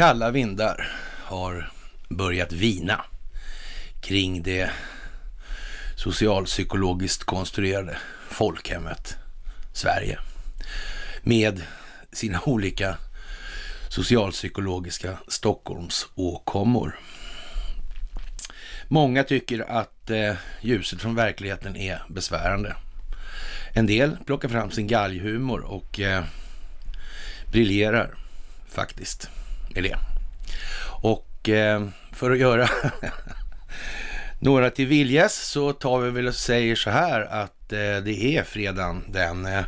Kalla vindar har börjat vina kring det socialpsykologiskt konstruerade folkhemmet Sverige med sina olika socialpsykologiska Stockholmsåkommor. Många tycker att eh, ljuset från verkligheten är besvärande. En del plockar fram sin galghumor och eh, briljerar faktiskt. Helén. Och eh, för att göra några till viljes så tar vi väl och säger så här att eh, det är fredagen den eh,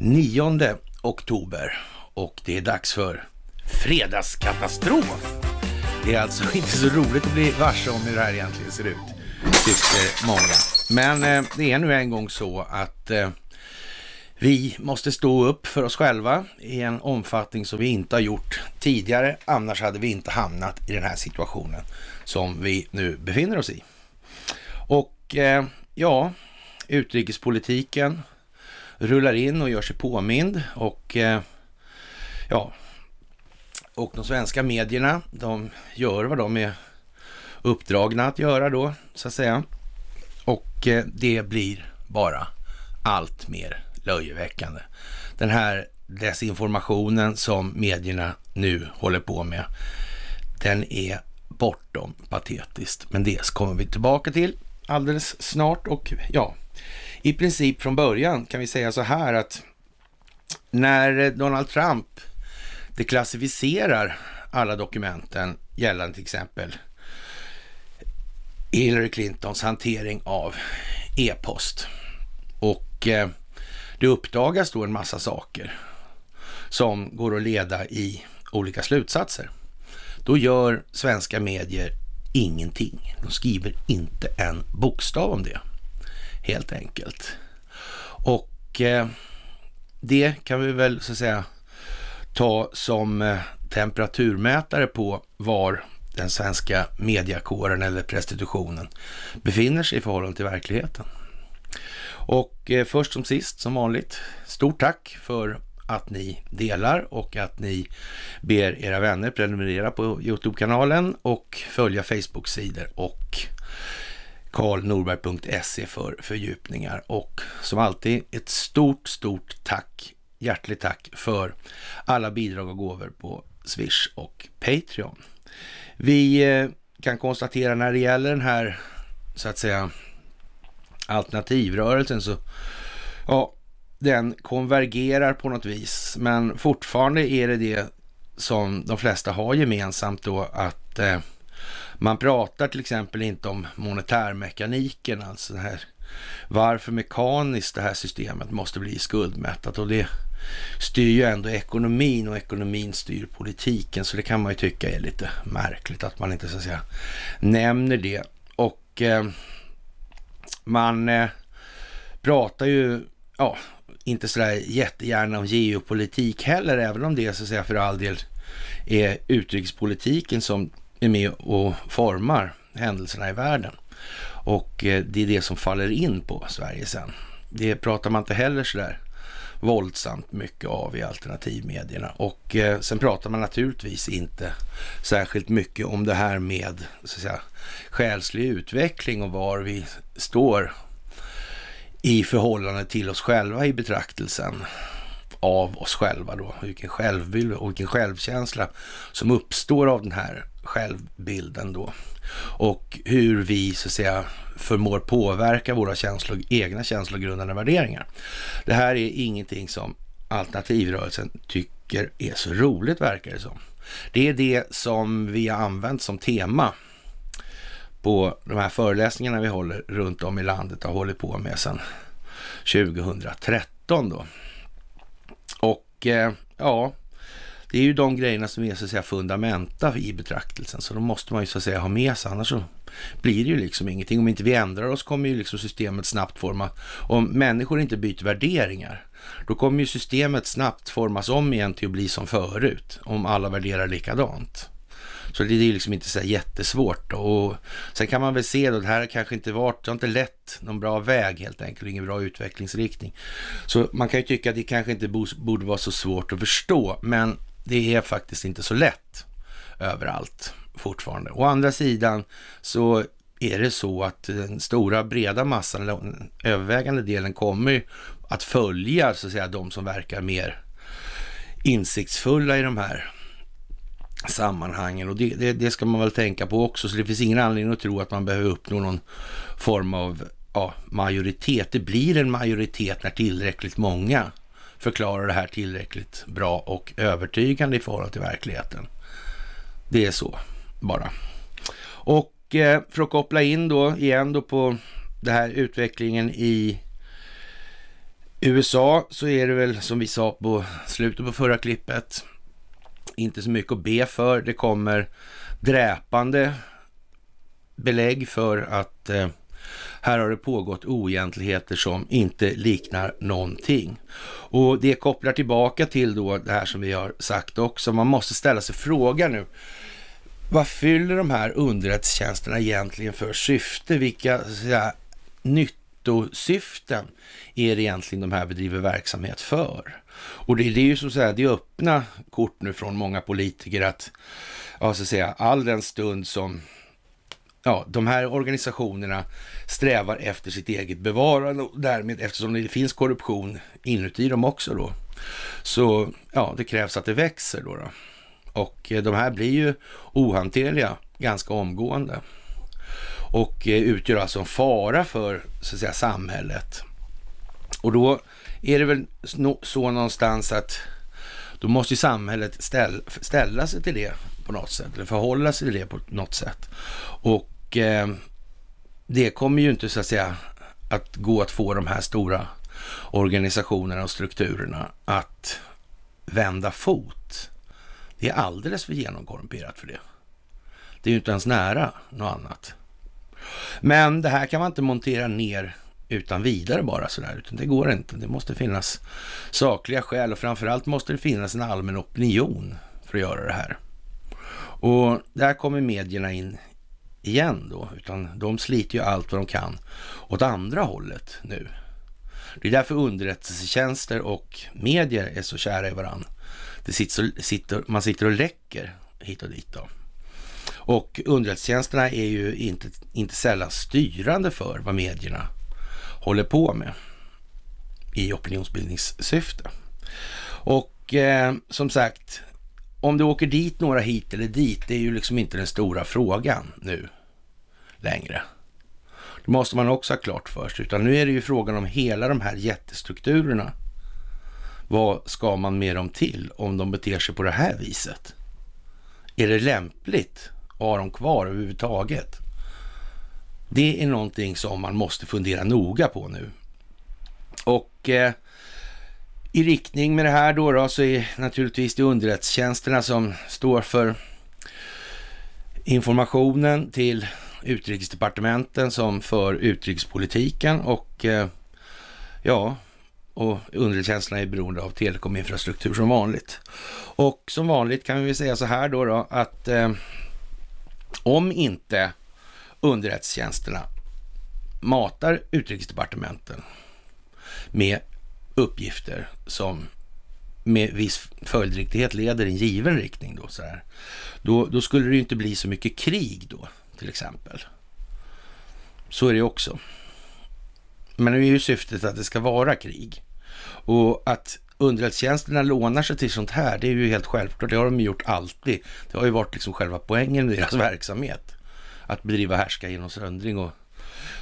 9 oktober och det är dags för fredagskatastrof. Det är alltså inte så roligt att bli varse om hur det här egentligen ser ut, tycker många. Men eh, det är nu en gång så att eh, vi måste stå upp för oss själva i en omfattning som vi inte har gjort tidigare. Annars hade vi inte hamnat i den här situationen som vi nu befinner oss i. Och eh, ja, utrikespolitiken rullar in och gör sig påmind och eh, ja, och de svenska medierna, de gör vad de är uppdragna att göra då, så att säga. Och eh, det blir bara allt mer löjeväckande. Den här desinformationen som medierna nu håller på med, den är bortom patetiskt. Men det kommer vi tillbaka till alldeles snart och ja, i princip från början kan vi säga så här att när Donald Trump deklassificerar alla dokumenten gällande till exempel Hillary Clintons hantering av e-post och eh, det uppdagas då en massa saker som går att leda i olika slutsatser. Då gör svenska medier ingenting. De skriver inte en bokstav om det, helt enkelt. Och eh, det kan vi väl så att säga ta som eh, temperaturmätare på var den svenska mediakåren eller prostitutionen befinner sig i förhållande till verkligheten. Och eh, först som sist, som vanligt, stort tack för att ni delar och att ni ber era vänner prenumerera på Youtube-kanalen och följa Facebook-sidor och karlnorberg.se för fördjupningar. Och som alltid ett stort, stort tack, hjärtligt tack för alla bidrag och gåvor på Swish och Patreon. Vi eh, kan konstatera när det gäller den här, så att säga, alternativrörelsen så ja, den konvergerar på något vis. Men fortfarande är det det som de flesta har gemensamt då att eh, man pratar till exempel inte om monetärmekaniken, alltså det här varför mekaniskt det här systemet måste bli skuldmättat och det styr ju ändå ekonomin och ekonomin styr politiken. Så det kan man ju tycka är lite märkligt att man inte så att säga nämner det. Och eh, man eh, pratar ju, ja, inte sådär jättegärna om geopolitik heller, även om det så att säga för all del är utrikespolitiken som är med och formar händelserna i världen. Och eh, det är det som faller in på Sverige sen. Det pratar man inte heller sådär våldsamt mycket av i alternativmedierna. Och eh, sen pratar man naturligtvis inte särskilt mycket om det här med så att säga, själslig utveckling och var vi står i förhållande till oss själva i betraktelsen av oss själva då. Vilken självbild och vilken självkänsla som uppstår av den här självbilden då. Och hur vi så att säga förmår påverka våra känslor, egna känslogrundande värderingar. Det här är ingenting som alternativrörelsen tycker är så roligt, verkar det som. Det är det som vi har använt som tema på de här föreläsningarna vi håller runt om i landet och har hållit på med sedan 2013 då. Och eh, ja, det är ju de grejerna som är så att säga fundamenta i betraktelsen. Så de måste man ju så att säga ha med sig, annars så blir det ju liksom ingenting. Om inte vi ändrar oss kommer ju liksom systemet snabbt forma. Om människor inte byter värderingar, då kommer ju systemet snabbt formas om igen till att bli som förut. Om alla värderar likadant. Så det är ju liksom inte så jättesvårt. Då. Och sen kan man väl se då, det här kanske inte varit, det har inte lett någon bra väg helt enkelt, ingen bra utvecklingsriktning. Så man kan ju tycka att det kanske inte borde vara så svårt att förstå, men det är faktiskt inte så lätt överallt fortfarande. Å andra sidan så är det så att den stora breda massan, den övervägande delen, kommer att följa så att säga de som verkar mer insiktsfulla i de här sammanhangen och det, det, det, ska man väl tänka på också. Så det finns ingen anledning att tro att man behöver uppnå någon form av ja, majoritet. Det blir en majoritet när tillräckligt många förklarar det här tillräckligt bra och övertygande i förhållande till verkligheten. Det är så bara. Och eh, för att koppla in då igen då på den här utvecklingen i USA så är det väl som vi sa på slutet på förra klippet inte så mycket att be för. Det kommer dräpande belägg för att eh, här har det pågått oegentligheter som inte liknar någonting. Och det kopplar tillbaka till då det här som vi har sagt också. Man måste ställa sig frågan nu. Vad fyller de här underrättelsetjänsterna egentligen för syfte? Vilka säga, nyttosyften är det egentligen de här bedriver verksamhet för? Och det, det är ju så att säga, det är öppna kort nu från många politiker att, ja, så att säga, all den stund som ja, de här organisationerna strävar efter sitt eget bevarande och därmed eftersom det finns korruption inuti dem också då. Så ja, det krävs att det växer då. då. Och eh, de här blir ju ohanterliga ganska omgående och eh, utgör alltså en fara för så att säga, samhället. Och då är det väl så någonstans att då måste ju samhället ställa, sig till det på något sätt, eller förhålla sig till det på något sätt. Och och eh, det kommer ju inte så att säga att gå att få de här stora organisationerna och strukturerna att vända fot. Det är alldeles för genomkorrumperat för det. Det är ju inte ens nära något annat. Men det här kan man inte montera ner utan vidare bara sådär, utan det går inte. Det måste finnas sakliga skäl och framförallt måste det finnas en allmän opinion för att göra det här. Och där kommer medierna in igen då, utan de sliter ju allt vad de kan åt andra hållet nu. Det är därför underrättelsetjänster och medier är så kära i varandra. sitter, man sitter och läcker hit och dit. Då. Och underrättelsetjänsterna är ju inte, inte sällan styrande för vad medierna håller på med i opinionsbildningssyfte. Och eh, som sagt, om du åker dit några hit eller dit, det är ju liksom inte den stora frågan nu längre. Det måste man också ha klart för sig. Utan nu är det ju frågan om hela de här jättestrukturerna. Vad ska man med dem till om de beter sig på det här viset? Är det lämpligt att ha dem kvar överhuvudtaget? Det är någonting som man måste fundera noga på nu. Och eh, i riktning med det här då, då så är naturligtvis det underrättelsetjänsterna som står för informationen till utrikesdepartementen som för utrikespolitiken och eh, ja, och underrättelsetjänsterna är beroende av telekominfrastruktur som vanligt. Och som vanligt kan vi säga så här då, då att eh, om inte underrättelsetjänsterna matar utrikesdepartementen med uppgifter som med viss följdriktighet leder i en given riktning då så här. Då, då skulle det ju inte bli så mycket krig då till exempel. Så är det också. Men nu är ju syftet att det ska vara krig. Och att underrättelsetjänsterna lånar sig till sånt här, det är ju helt självklart. Det har de gjort alltid. Det har ju varit liksom själva poängen med deras verksamhet. Att bedriva härska genom söndring och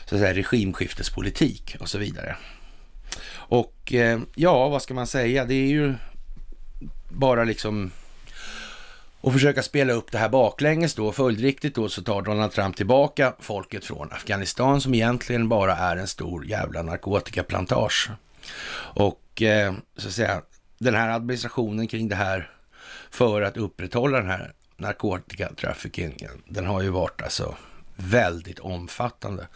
så att säga, regimskiftespolitik och så vidare. Och eh, ja, vad ska man säga? Det är ju bara liksom och försöka spela upp det här baklänges då. Följdriktigt då så tar Donald Trump tillbaka folket från Afghanistan som egentligen bara är en stor jävla narkotikaplantage. Och eh, så att säga, den här administrationen kring det här för att upprätthålla den här narkotikatraffickingen, den har ju varit alltså väldigt omfattande.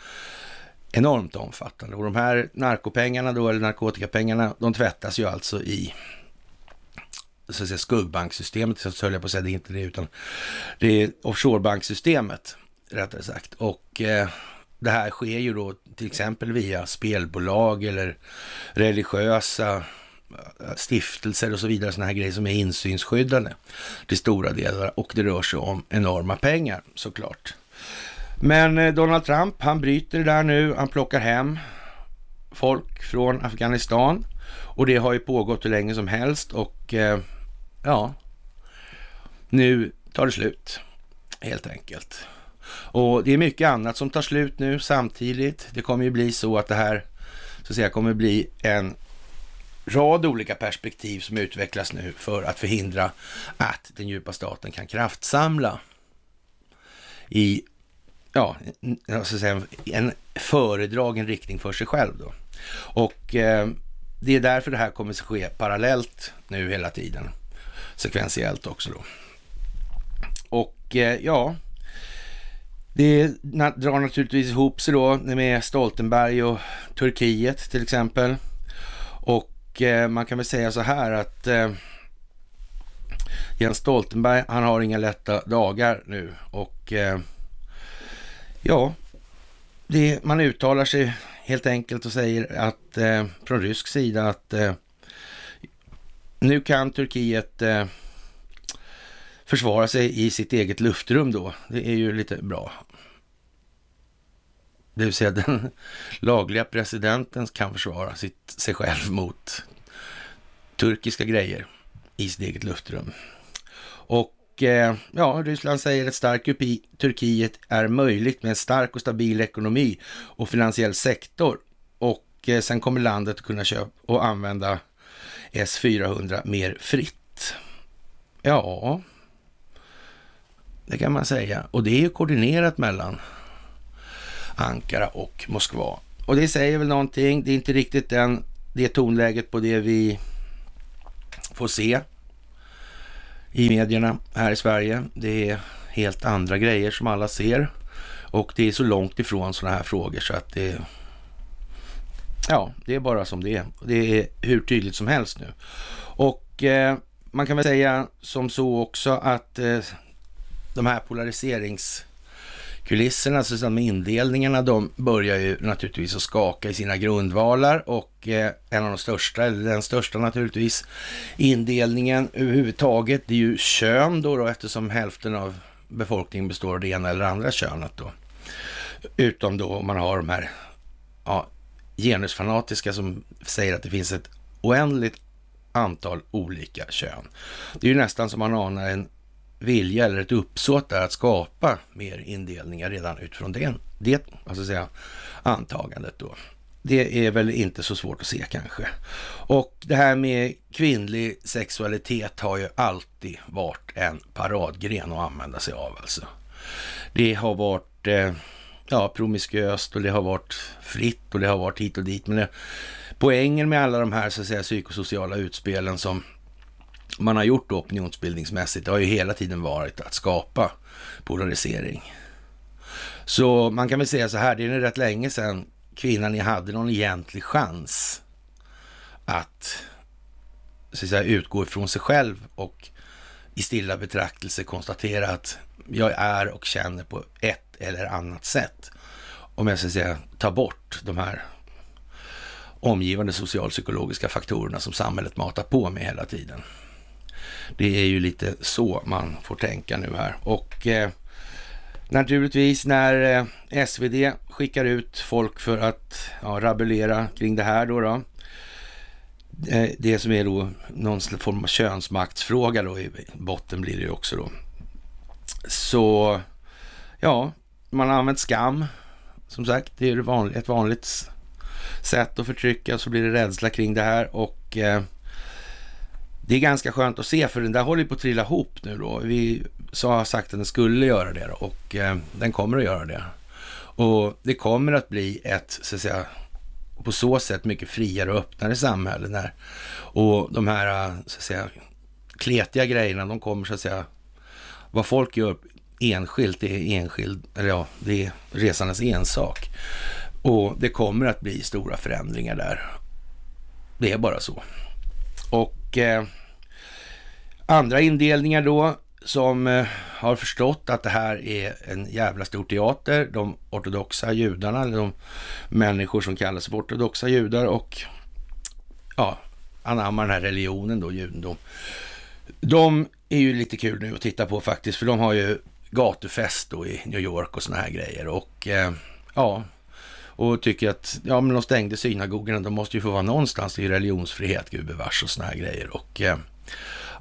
Enormt omfattande. Och de här narkopengarna då, eller narkotikapengarna, de tvättas ju alltså i så att säga, skuggbanksystemet, så höll jag på att säga, det är inte det, utan det är offshorebanksystemet, rättare sagt. Och eh, det här sker ju då till exempel via spelbolag eller religiösa eh, stiftelser och så vidare, sådana här grejer som är insynsskyddade till stora delar och det rör sig om enorma pengar såklart. Men eh, Donald Trump, han bryter det där nu, han plockar hem folk från Afghanistan och det har ju pågått hur länge som helst och eh, ja, nu tar det slut helt enkelt. Och det är mycket annat som tar slut nu samtidigt. Det kommer ju bli så att det här så att säga, kommer bli en rad olika perspektiv som utvecklas nu för att förhindra att den djupa staten kan kraftsamla i ja, säga, en föredragen riktning för sig själv. Då. Och eh, det är därför det här kommer att ske parallellt nu hela tiden sekventiellt också då. Och eh, ja, det drar naturligtvis ihop sig då med Stoltenberg och Turkiet till exempel. Och eh, man kan väl säga så här att eh, Jens Stoltenberg, han har inga lätta dagar nu och ja, det, man uttalar sig helt enkelt och säger att från rysk sida att nu kan Turkiet eh, försvara sig i sitt eget luftrum då. Det är ju lite bra. Det vill säga den lagliga presidenten kan försvara sitt, sig själv mot turkiska grejer i sitt eget luftrum. Och eh, ja, Ryssland säger att stark upi, Turkiet är möjligt med en stark och stabil ekonomi och finansiell sektor. Och eh, sen kommer landet kunna köpa och använda S400 mer fritt. Ja, det kan man säga. Och det är ju koordinerat mellan Ankara och Moskva. Och det säger väl någonting. Det är inte riktigt den, det tonläget på det vi får se i medierna här i Sverige. Det är helt andra grejer som alla ser och det är så långt ifrån sådana här frågor så att det Ja, det är bara som det är. Det är hur tydligt som helst nu. Och eh, man kan väl säga som så också att eh, de här polariseringskulisserna, alltså med indelningarna, de börjar ju naturligtvis att skaka i sina grundvalar och eh, en av de största, eller den största naturligtvis, indelningen överhuvudtaget, det är ju kön då, då eftersom hälften av befolkningen består av det ena eller andra könet då. Utom då om man har de här ja, genusfanatiska som säger att det finns ett oändligt antal olika kön. Det är ju nästan som man anar en vilja eller ett uppsåt där att skapa mer indelningar redan utifrån det, det alltså säga, antagandet då. Det är väl inte så svårt att se kanske. Och det här med kvinnlig sexualitet har ju alltid varit en paradgren att använda sig av alltså. Det har varit eh, ja, promiskuöst och det har varit fritt och det har varit hit och dit. Men det, poängen med alla de här så att säga, psykosociala utspelen som man har gjort opinionsbildningsmässigt, det har ju hela tiden varit att skapa polarisering. Så man kan väl säga så här, det är nu rätt länge sedan kvinnan ni hade någon egentlig chans att, så att säga, utgå ifrån sig själv och i stilla betraktelse konstatera att jag är och känner på ett eller annat sätt. Om jag ska säga ta bort de här omgivande socialpsykologiska faktorerna som samhället matar på med hela tiden. Det är ju lite så man får tänka nu här. Och eh, naturligtvis när eh, SvD skickar ut folk för att ja, rabulera kring det här då. då eh, det som är då någon form av könsmaktsfråga då i botten blir det ju också då. Så ja, man har använt skam. Som sagt, det är ett vanligt sätt att förtrycka. Så blir det rädsla kring det här och eh, det är ganska skönt att se för den där håller ju på att trilla ihop nu då. Vi sa sagt att den skulle göra det och eh, den kommer att göra det. Och det kommer att bli ett, så att säga, på så sätt mycket friare och öppnare samhälle. Där. Och de här, eh, så att säga, kletiga grejerna, de kommer så att säga, vad folk gör enskilt är enskild, eller ja, det är resandes ensak. Och det kommer att bli stora förändringar där. Det är bara så. Och eh, andra indelningar då som eh, har förstått att det här är en jävla stor teater. De ortodoxa judarna, de människor som kallas för ortodoxa judar och ja, anammar den här religionen då, judendom. De är ju lite kul nu att titta på faktiskt, för de har ju gatufest då i New York och såna här grejer. Och eh, ja, och tycker att ja, men de stängde synagogorna, de måste ju få vara någonstans i religionsfrihet gubevars och såna här grejer. Och eh,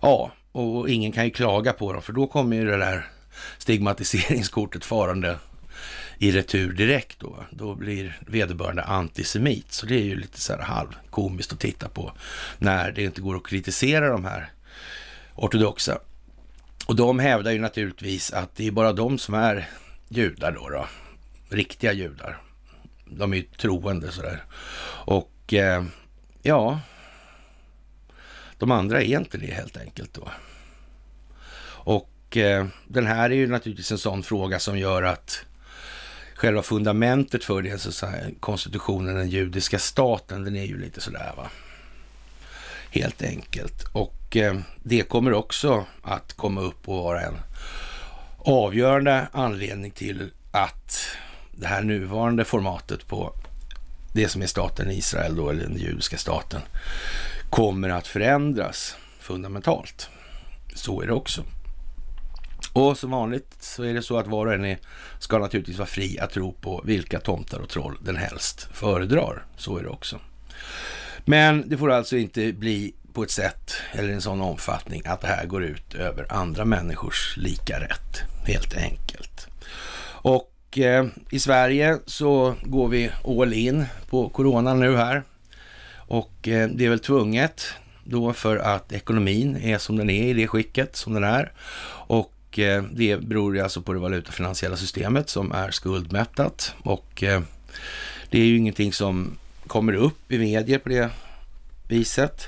ja, och ingen kan ju klaga på dem för då kommer ju det där stigmatiseringskortet farande i retur direkt då. Då blir vederbörande antisemit. Så det är ju lite så här halvkomiskt att titta på när det inte går att kritisera de här ortodoxa och de hävdar ju naturligtvis att det är bara de som är judar då, då. riktiga judar. De är ju troende sådär. Och eh, ja, de andra är inte det helt enkelt då. Och eh, den här är ju naturligtvis en sån fråga som gör att själva fundamentet för det, alltså konstitutionen, den judiska staten, den är ju lite sådär va. Helt enkelt. Och och eh, det kommer också att komma upp och vara en avgörande anledning till att det här nuvarande formatet på det som är staten Israel då, eller den judiska staten, kommer att förändras fundamentalt. Så är det också. Och som vanligt så är det så att var och en ska naturligtvis vara fri att tro på vilka tomtar och troll den helst föredrar. Så är det också. Men det får alltså inte bli på ett sätt eller i en sån omfattning att det här går ut över andra människors lika rätt, helt enkelt. Och eh, i Sverige så går vi all in på corona nu här. Och eh, det är väl tvunget då för att ekonomin är som den är i det skicket som den är. Och eh, det beror ju alltså på det valutafinansiella systemet som är skuldmättat och eh, det är ju ingenting som kommer upp i medier på det viset.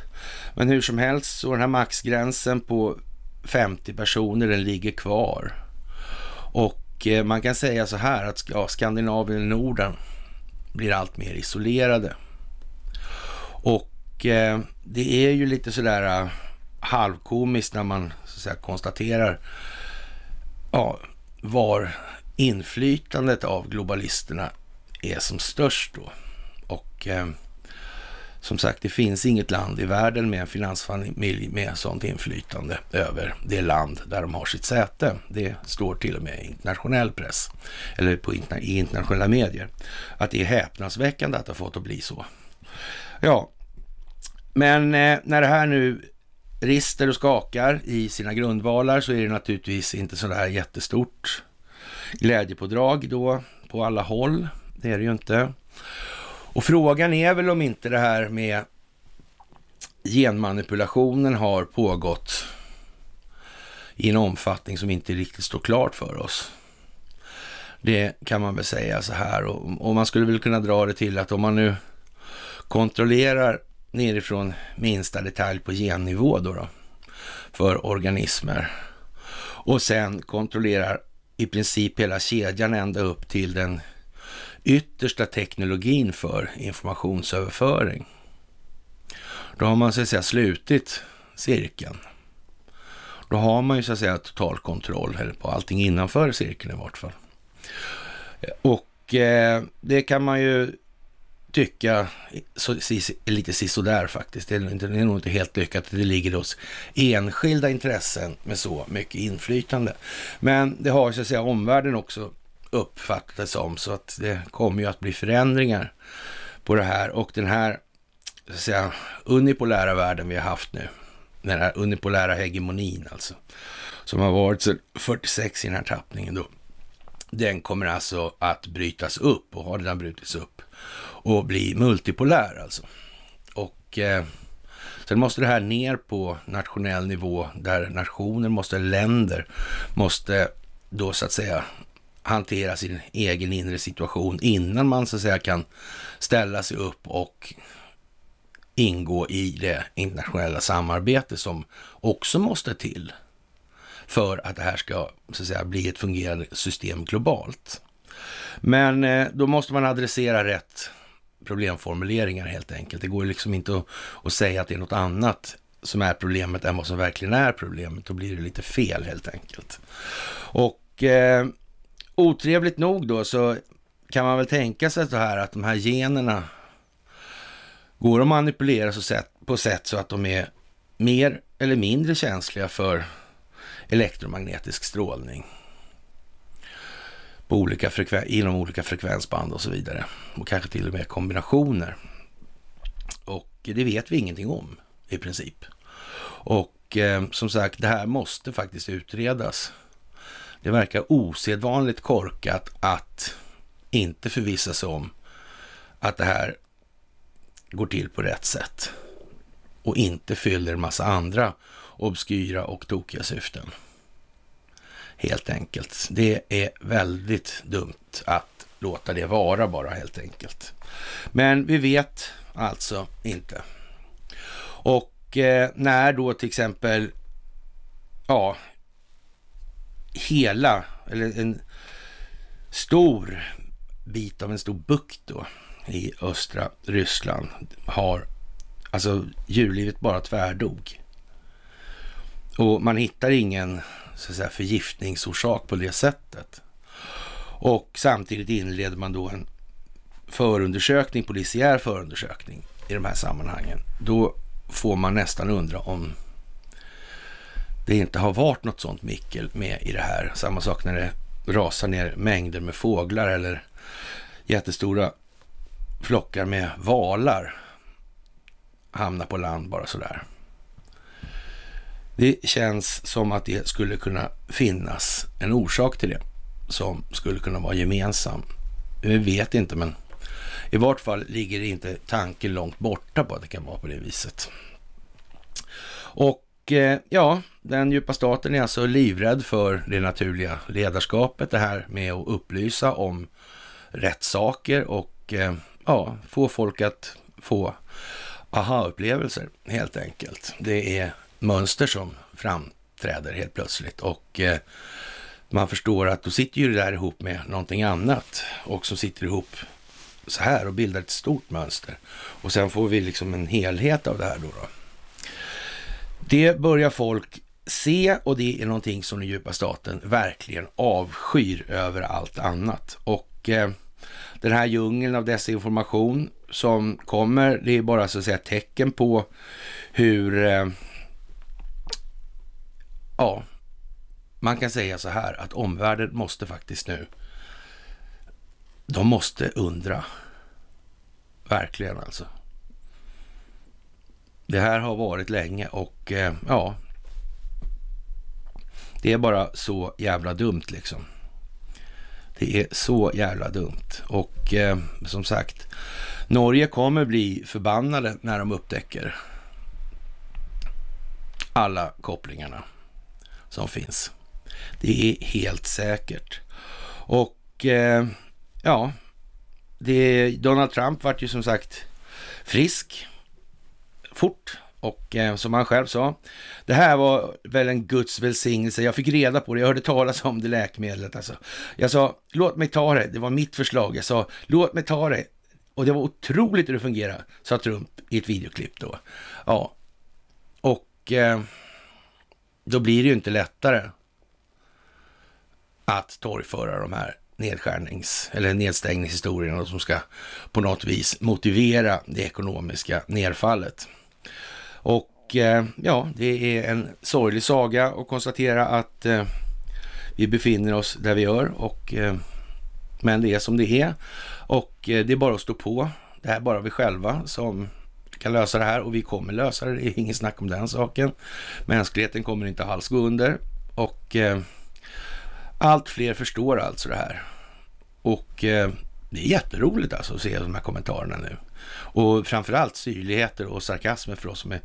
Men hur som helst, så den här maxgränsen på 50 personer, den ligger kvar. Och eh, man kan säga så här att ja, Skandinavien och Norden blir allt mer isolerade. Och eh, det är ju lite sådär uh, eh, halvkomiskt när man så att säga, konstaterar ja, var inflytandet av globalisterna är som störst då. Och eh, som sagt, det finns inget land i världen med en finansfamilj med sånt inflytande över det land där de har sitt säte. Det står till och med i internationell press, eller på interna i internationella medier. Att det är häpnadsväckande att det har fått att bli så. Ja, men eh, när det här nu rister och skakar i sina grundvalar så är det naturligtvis inte sådär jättestort glädjepådrag då på alla håll. Det är det ju inte. Och frågan är väl om inte det här med genmanipulationen har pågått i en omfattning som inte riktigt står klart för oss. Det kan man väl säga så här och, och man skulle väl kunna dra det till att om man nu kontrollerar nerifrån minsta detalj på gennivå då, då för organismer och sen kontrollerar i princip hela kedjan ända upp till den yttersta teknologin för informationsöverföring. Då har man så att säga slutit cirkeln. Då har man ju så att säga total kontroll på allting innanför cirkeln i vart fall. Och eh, det kan man ju tycka så, si, lite sisådär faktiskt. Det är, inte, det är nog inte helt lyckat att det ligger hos enskilda intressen med så mycket inflytande. Men det har ju så att säga omvärlden också uppfattat det som. Så att det kommer ju att bli förändringar på det här. Och den här så att säga, unipolära världen vi har haft nu, den här unipolära hegemonin alltså, som har varit sedan 46 i den här tappningen då. Den kommer alltså att brytas upp och har redan brutits upp och bli multipolär alltså. Och eh, sen måste det här ner på nationell nivå där nationer måste, länder måste då så att säga hantera sin egen inre situation innan man så att säga kan ställa sig upp och ingå i det internationella samarbete som också måste till för att det här ska så att säga, bli ett fungerande system globalt. Men eh, då måste man adressera rätt problemformuleringar helt enkelt. Det går liksom inte att, att säga att det är något annat som är problemet än vad som verkligen är problemet. Då blir det lite fel helt enkelt. Och eh, Otrevligt nog då så kan man väl tänka sig så här att de här generna går att manipulera på sätt så att de är mer eller mindre känsliga för elektromagnetisk strålning på olika frekven- inom olika frekvensband och så vidare. Och kanske till och med kombinationer. Och det vet vi ingenting om i princip. Och eh, som sagt, det här måste faktiskt utredas det verkar osedvanligt korkat att inte förvissa sig om att det här går till på rätt sätt och inte fyller en massa andra obskyra och tokiga syften. Helt enkelt. Det är väldigt dumt att låta det vara bara helt enkelt. Men vi vet alltså inte. Och eh, när då till exempel, ja, hela, eller en stor bit av en stor bukt då i östra Ryssland har, alltså djurlivet bara tvärdog. Och man hittar ingen så att säga, förgiftningsorsak på det sättet. Och samtidigt inleder man då en förundersökning, polisiär förundersökning i de här sammanhangen. Då får man nästan undra om det inte har varit något sånt mickel med i det här. Samma sak när det rasar ner mängder med fåglar eller jättestora flockar med valar hamnar på land bara sådär. Det känns som att det skulle kunna finnas en orsak till det som skulle kunna vara gemensam. Vi vet inte, men i vart fall ligger inte tanken långt borta på att det kan vara på det viset. Och och eh, ja, den djupa staten är alltså livrädd för det naturliga ledarskapet, det här med att upplysa om rätt saker och eh, ja, få folk att få aha-upplevelser helt enkelt. Det är mönster som framträder helt plötsligt och eh, man förstår att då sitter ju det där ihop med någonting annat och som sitter ihop så här och bildar ett stort mönster. Och sen får vi liksom en helhet av det här då. då. Det börjar folk se och det är någonting som den djupa staten verkligen avskyr över allt annat. Och eh, den här djungeln av desinformation som kommer, det är bara så att säga tecken på hur, eh, ja, man kan säga så här att omvärlden måste faktiskt nu, de måste undra, verkligen alltså. Det här har varit länge och eh, ja, det är bara så jävla dumt liksom. Det är så jävla dumt. Och eh, som sagt, Norge kommer bli förbannade när de upptäcker alla kopplingarna som finns. Det är helt säkert. Och eh, ja, det, Donald Trump vart ju som sagt frisk fort. Och eh, som han själv sa, det här var väl en Guds välsignelse. Jag fick reda på det, jag hörde talas om det läkemedlet. Alltså. Jag sa, låt mig ta det, det var mitt förslag. Jag sa, låt mig ta det. Och det var otroligt hur det fungerade, sa Trump i ett videoklipp då. Ja, och eh, då blir det ju inte lättare att torgföra de här nedskärnings eller nedstängningshistorierna som ska på något vis motivera det ekonomiska nedfallet. Och eh, ja, det är en sorglig saga att konstatera att eh, vi befinner oss där vi gör. Och, eh, men det är som det är. Och det är bara att stå på. Det är bara vi själva som kan lösa det här och vi kommer lösa det. Det är ingen snack om den saken. Mänskligheten kommer inte alls gå under. Och allt fler förstår alltså det här. Och det är jätteroligt alltså att se de här kommentarerna nu. Och framförallt syrligheter och sarkasmer för oss som är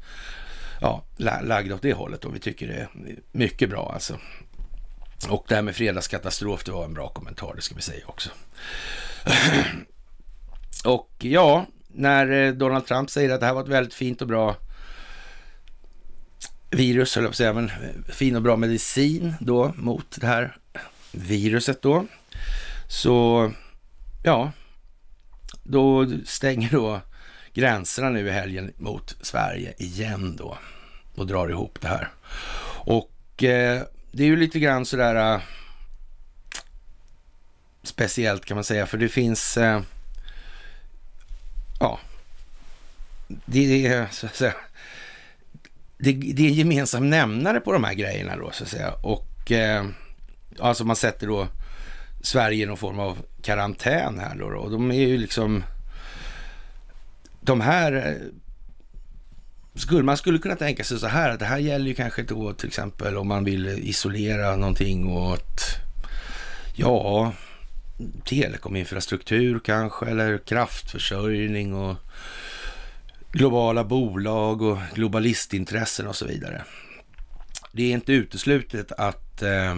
ja, lagda åt det hållet och vi tycker det är mycket bra alltså. Och det här med fredagskatastrof, det var en bra kommentar, det ska vi säga också. och ja, när eh, Donald Trump säger att det här var ett väldigt fint och bra virus, höll jag på att säga, men eh, fin och bra medicin då mot det här viruset då. Så ja, då stänger då gränserna nu i helgen mot Sverige igen då och drar ihop det här. Och eh, det är ju lite grann sådär äh, speciellt kan man säga, för det finns, äh, ja, det är så att säga, det, det är en gemensam nämnare på de här grejerna då så att säga. Och eh, alltså man sätter då Sverige i någon form av karantän här då. Och de är ju liksom... De här... Skulle, man skulle kunna tänka sig så här att det här gäller ju kanske då till exempel om man vill isolera någonting åt... Ja, telekominfrastruktur kanske eller kraftförsörjning och globala bolag och globalistintressen och så vidare. Det är inte uteslutet att eh,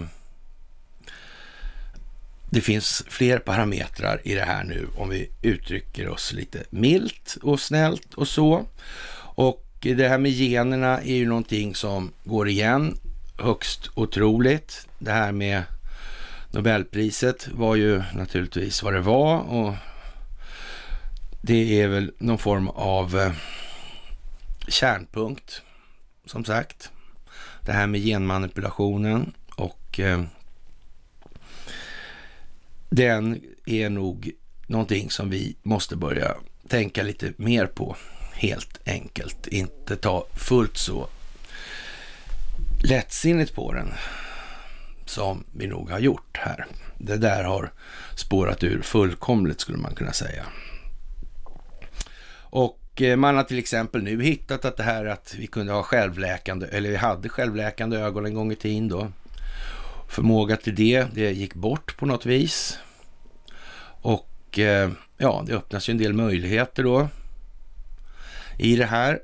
det finns fler parametrar i det här nu om vi uttrycker oss lite milt och snällt och så. Och det här med generna är ju någonting som går igen högst otroligt. Det här med Nobelpriset var ju naturligtvis vad det var och det är väl någon form av eh, kärnpunkt, som sagt. Det här med genmanipulationen och eh, den är nog någonting som vi måste börja tänka lite mer på helt enkelt. Inte ta fullt så lättsinnigt på den som vi nog har gjort här. Det där har spårat ur fullkomligt skulle man kunna säga. Och eh, man har till exempel nu hittat att det här att vi kunde ha självläkande, eller vi hade självläkande ögon en gång i tiden då förmåga till det. Det gick bort på något vis. Och eh, ja, det öppnas ju en del möjligheter då i det här.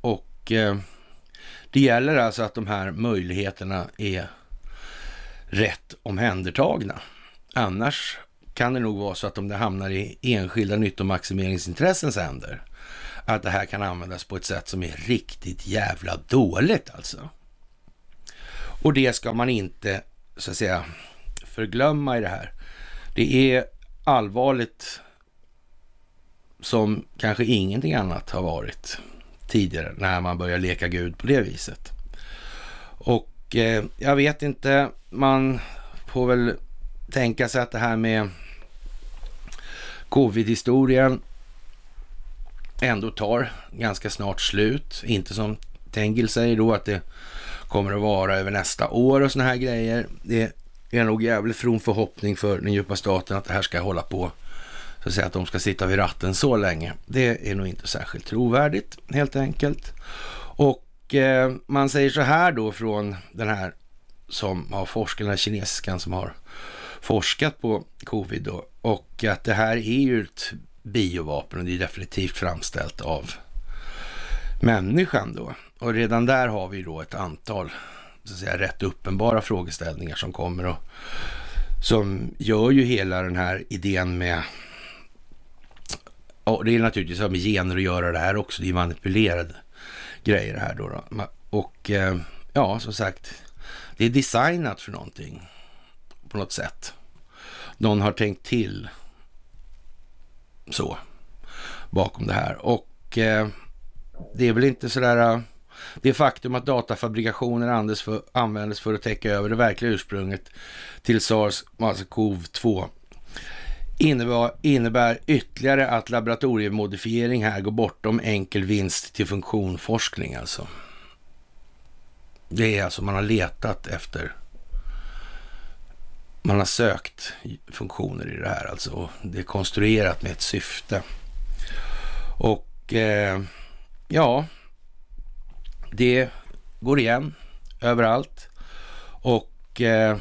Och eh, det gäller alltså att de här möjligheterna är rätt omhändertagna. Annars kan det nog vara så att om det hamnar i enskilda nyttomaximeringsintressens händer, att det här kan användas på ett sätt som är riktigt jävla dåligt alltså. Och det ska man inte, så att säga, förglömma i det här. Det är allvarligt som kanske ingenting annat har varit tidigare när man börjar leka Gud på det viset. Och eh, jag vet inte, man får väl tänka sig att det här med covid-historien ändå tar ganska snart slut. Inte som Tengil säger då att det kommer att vara över nästa år och såna här grejer. Det är nog jävligt from förhoppning för den djupa staten att det här ska hålla på, så att säga att de ska sitta vid ratten så länge. Det är nog inte särskilt trovärdigt helt enkelt. Och eh, man säger så här då från den här som har forskat, den här kinesiskan som har forskat på covid då, och att det här är ju ett biovapen och det är definitivt framställt av människan då. Och redan där har vi då ett antal så att säga, rätt uppenbara frågeställningar som kommer och som gör ju hela den här idén med och det är naturligtvis med gener att göra det här också. Det är manipulerade grejer här då. då. Och eh, ja, som sagt, det är designat för någonting på något sätt. Någon har tänkt till så bakom det här. Och eh, det är väl inte sådär eh, det faktum att datafabrikationer användes för att täcka över det verkliga ursprunget till sars, alltså cov-2, innebär, innebär ytterligare att laboratoriemodifiering här går bortom enkel vinst till funktionforskning alltså. Det är alltså man har letat efter. Man har sökt funktioner i det här alltså. Det är konstruerat med ett syfte. Och eh, ja, det går igen överallt och eh,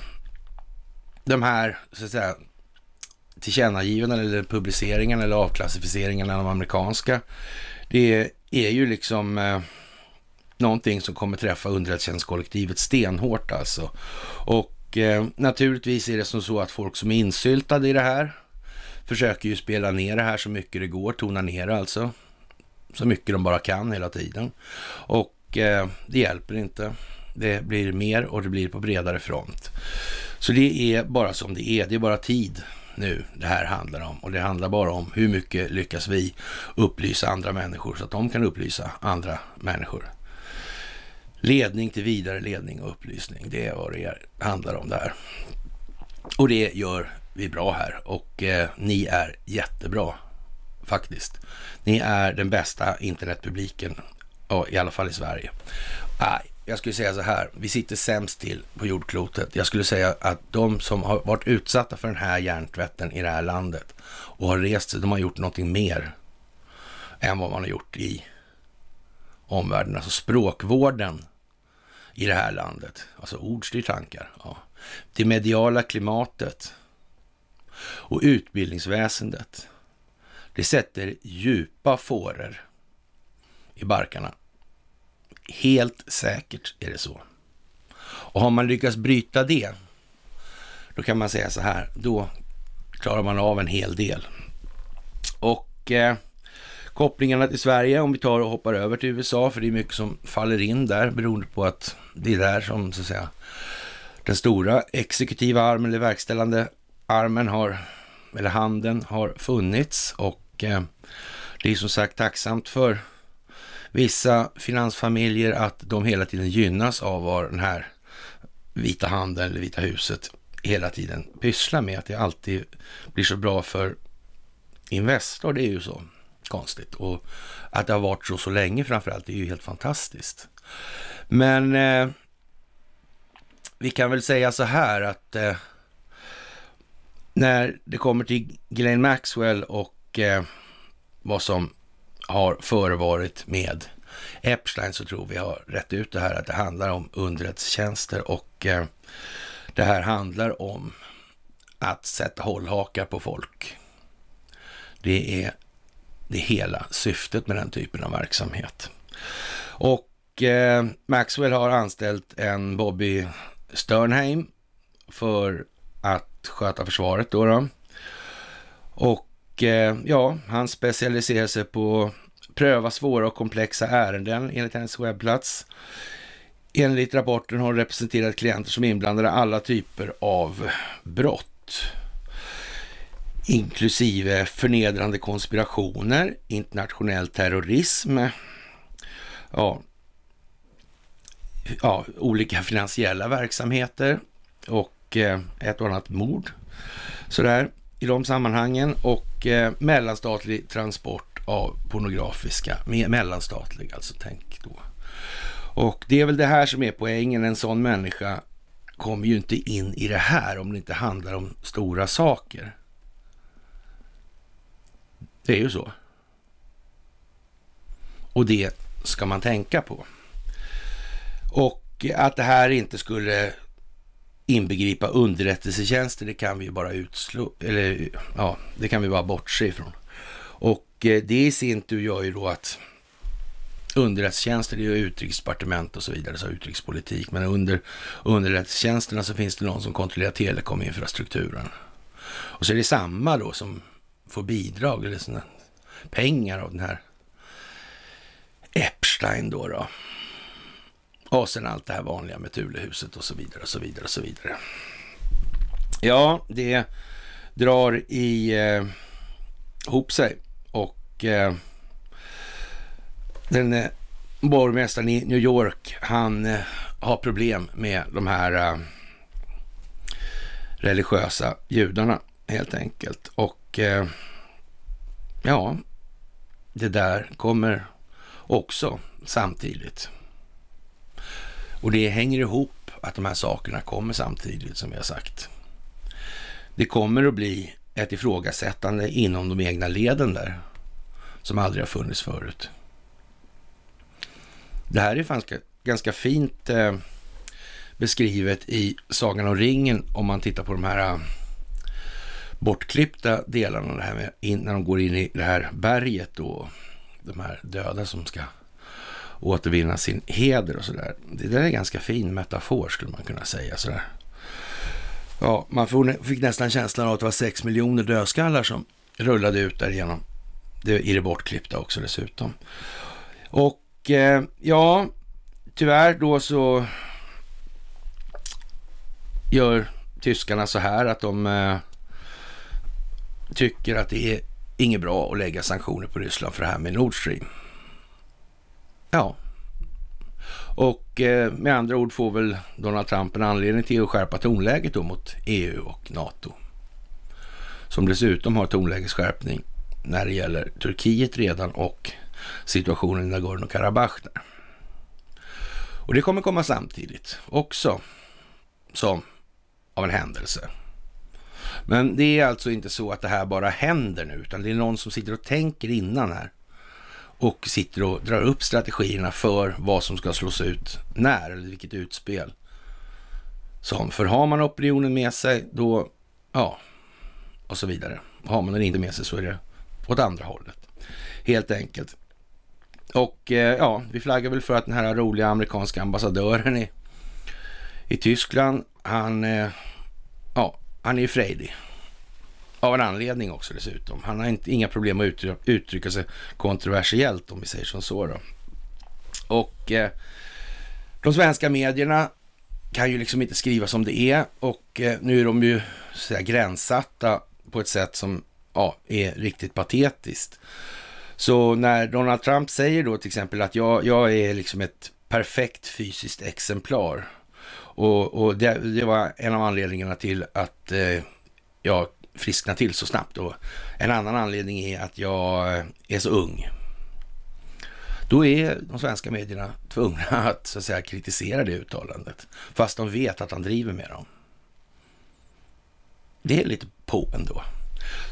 de här så att säga, tillkännagivandena eller publiceringarna eller avklassificeringarna av de amerikanska, det är ju liksom eh, någonting som kommer träffa underrättelsetjänstkollektivet stenhårt alltså. Och eh, naturligtvis är det som så att folk som är insyltade i det här försöker ju spela ner det här så mycket det går, tona ner det alltså. Så mycket de bara kan hela tiden. Och och eh, det hjälper inte. Det blir mer och det blir på bredare front. Så det är bara som det är. Det är bara tid nu det här handlar om. Och det handlar bara om hur mycket lyckas vi upplysa andra människor så att de kan upplysa andra människor. Ledning till vidare ledning och upplysning. Det är vad det handlar om där. Och det gör vi bra här och eh, ni är jättebra faktiskt. Ni är den bästa internetpubliken Ja, i alla fall i Sverige. Nej, jag skulle säga så här, vi sitter sämst till på jordklotet. Jag skulle säga att de som har varit utsatta för den här hjärntvätten i det här landet och har rest sig, de har gjort någonting mer än vad man har gjort i omvärlden. Alltså språkvården i det här landet, alltså ord styr tankar. Ja. Det mediala klimatet och utbildningsväsendet. Det sätter djupa fåror i barkarna. Helt säkert är det så. Och har man lyckats bryta det, då kan man säga så här, då klarar man av en hel del. Och eh, kopplingarna till Sverige, om vi tar och hoppar över till USA, för det är mycket som faller in där beroende på att det är där som så att säga den stora exekutiva armen eller verkställande armen har, eller handen har funnits och eh, det är som sagt tacksamt för vissa finansfamiljer att de hela tiden gynnas av vad den här vita handen eller vita huset hela tiden pysslar med. Att det alltid blir så bra för Investor. Det är ju så konstigt och att det har varit så så länge framförallt. Det är ju helt fantastiskt. Men eh, vi kan väl säga så här att eh, när det kommer till Glenn Maxwell och eh, vad som har förevarit med Epstein så tror vi har rätt ut det här att det handlar om underrättelsetjänster och eh, det här handlar om att sätta hållhakar på folk. Det är det hela syftet med den typen av verksamhet. Och eh, Maxwell har anställt en Bobby Sternheim för att sköta försvaret då. då. Och och eh, ja, han specialiserar sig på att pröva svåra och komplexa ärenden enligt hennes webbplats. Enligt rapporten har hon representerat klienter som inblandade alla typer av brott. Inklusive förnedrande konspirationer, internationell terrorism, ja, ja, olika finansiella verksamheter och eh, ett och annat mord. Sådär i de sammanhangen och eh, mellanstatlig transport av pornografiska, mellanstatlig alltså, tänk då. Och det är väl det här som är poängen, en sån människa kommer ju inte in i det här om det inte handlar om stora saker. Det är ju så. Och det ska man tänka på. Och att det här inte skulle inbegripa underrättelsetjänster, det kan vi bara utslå, eller ja, det kan vi bara bortse ifrån. Och eh, det i sin tur gör ju då att underrättelsetjänster, det är utrikesdepartement och så vidare, så utrikespolitik, men under underrättelsetjänsterna så finns det någon som kontrollerar telekominfrastrukturen. Och så är det samma då som får bidrag eller sådana pengar av den här Epstein då. då. Och sen allt det här vanliga med Tulehuset och så vidare och så vidare och så vidare. Ja, det drar i eh, ihop sig och eh, den eh, borgmästaren i New York, han eh, har problem med de här eh, religiösa judarna helt enkelt. Och eh, ja, det där kommer också samtidigt. Och det hänger ihop att de här sakerna kommer samtidigt som vi har sagt. Det kommer att bli ett ifrågasättande inom de egna leden där som aldrig har funnits förut. Det här är ganska, ganska fint eh, beskrivet i Sagan om ringen om man tittar på de här eh, bortklippta delarna, det här med in, när de går in i det här berget då, de här döda som ska återvinna sin heder och sådär. Det där är en ganska fin metafor skulle man kunna säga sådär. Ja, man fick nästan känslan av att det var sex miljoner dödskallar som rullade ut därigenom. Det, I det bortklippta också dessutom. Och eh, ja, tyvärr då så gör tyskarna så här att de eh, tycker att det är inget bra att lägga sanktioner på Ryssland för det här med Nord Stream. Ja. Och eh, med andra ord får väl Donald Trump en anledning till att skärpa tonläget då mot EU och NATO. Som dessutom har tonlägesskärpning när det gäller Turkiet redan och situationen i Nagorno-Karabach. Och det kommer komma samtidigt också som av en händelse. Men det är alltså inte så att det här bara händer nu, utan det är någon som sitter och tänker innan här och sitter och drar upp strategierna för vad som ska slås ut när, eller vilket utspel. Som, för har man opinionen med sig, då, ja, och så vidare. Har man den inte med sig så är det åt andra hållet, helt enkelt. Och eh, ja, vi flaggar väl för att den här roliga amerikanska ambassadören i, i Tyskland, han, eh, ja, han är ju frejdig av en anledning också dessutom. Han har inte, inga problem att uttrycka sig kontroversiellt om vi säger som så. Då. Och eh, de svenska medierna kan ju liksom inte skriva som det är och eh, nu är de ju så här, gränssatta på ett sätt som ja, är riktigt patetiskt. Så när Donald Trump säger då till exempel att jag, jag är liksom ett perfekt fysiskt exemplar och, och det, det, var en av anledningarna till att eh, jag friskna till så snabbt. Och en annan anledning är att jag är så ung. Då är de svenska medierna tvungna att, så att säga, kritisera det uttalandet. Fast de vet att han driver med dem. Det är lite på ändå.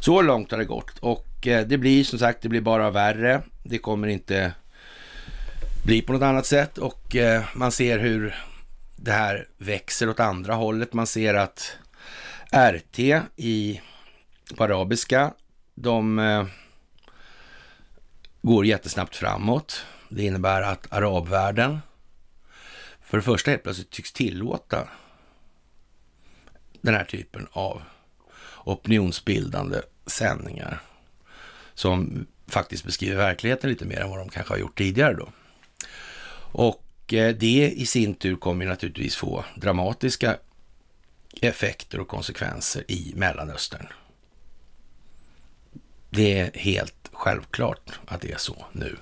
Så långt har det gått och eh, det blir som sagt, det blir bara värre. Det kommer inte bli på något annat sätt och eh, man ser hur det här växer åt andra hållet. Man ser att RT i på arabiska. De eh, går jättesnabbt framåt. Det innebär att arabvärlden för det första helt plötsligt tycks tillåta den här typen av opinionsbildande sändningar som faktiskt beskriver verkligheten lite mer än vad de kanske har gjort tidigare då. Och eh, det i sin tur kommer naturligtvis få dramatiska effekter och konsekvenser i Mellanöstern. Det är helt självklart att det är så nu.